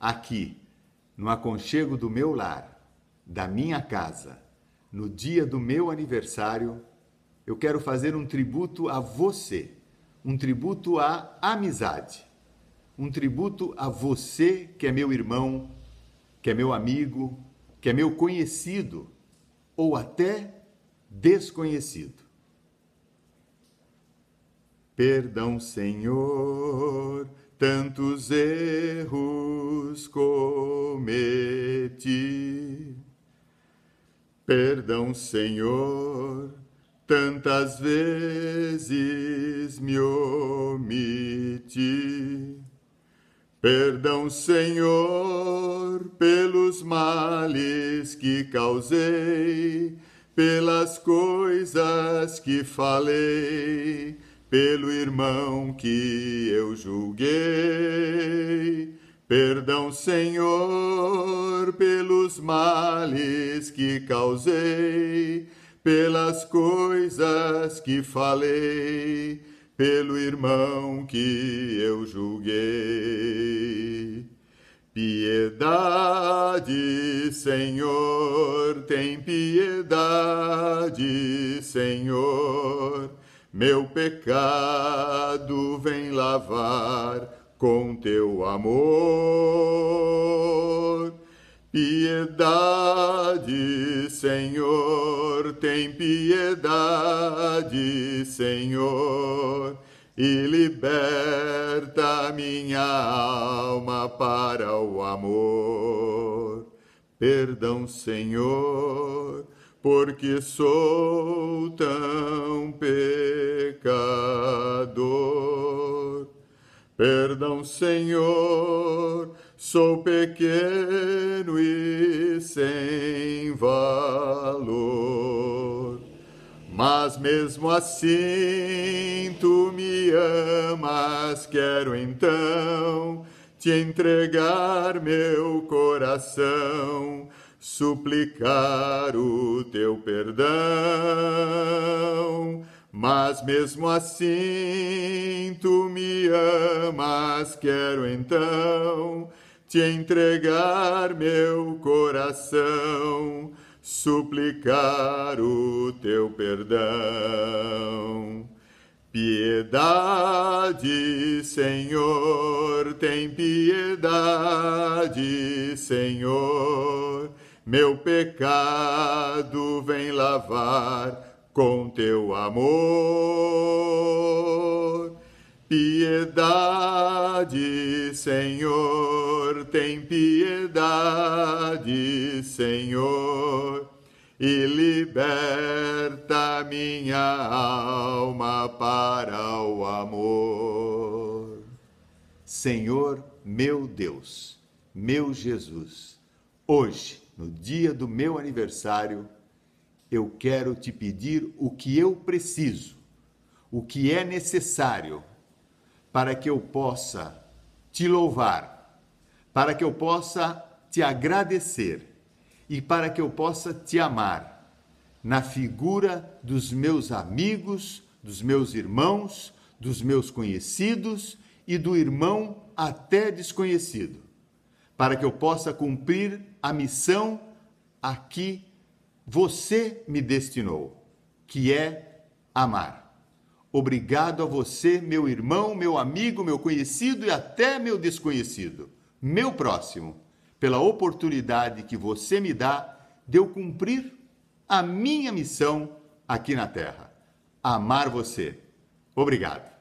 aqui, no aconchego do meu lar, da minha casa, no dia do meu aniversário, eu quero fazer um tributo a você, um tributo à amizade, um tributo a você que é meu irmão, que é meu amigo, que é meu conhecido ou até desconhecido. Perdão, Senhor, tantos erros cometi. Perdão, Senhor, tantas vezes me omiti. Perdão, Senhor, pelos males que causei, pelas coisas que falei pelo irmão que eu julguei. Perdão, Senhor, pelos males que causei, pelas coisas que falei, pelo irmão que eu julguei. Piedade, Senhor, tem piedade, Senhor meu pecado vem lavar com teu amor. Piedade, Senhor, tem piedade, Senhor, e liberta minha alma para o amor. Perdão, Senhor porque sou tão pecador. Perdão, Senhor, sou pequeno e sem valor. Mas mesmo assim tu me amas, quero então te entregar meu coração suplicar o teu perdão. Mas mesmo assim tu me amas, quero então te entregar meu coração, suplicar o teu perdão. Piedade, Senhor, tem piedade, Senhor meu pecado vem lavar com teu amor. Piedade, Senhor, tem piedade, Senhor, e liberta minha alma para o amor. Senhor, meu Deus, meu Jesus, hoje no dia do meu aniversário, eu quero te pedir o que eu preciso, o que é necessário para que eu possa te louvar, para que eu possa te agradecer e para que eu possa te amar na figura dos meus amigos, dos meus irmãos, dos meus conhecidos e do irmão até desconhecido para que eu possa cumprir a missão a que você me destinou, que é amar. Obrigado a você, meu irmão, meu amigo, meu conhecido e até meu desconhecido, meu próximo, pela oportunidade que você me dá de eu cumprir a minha missão aqui na Terra amar você. Obrigado.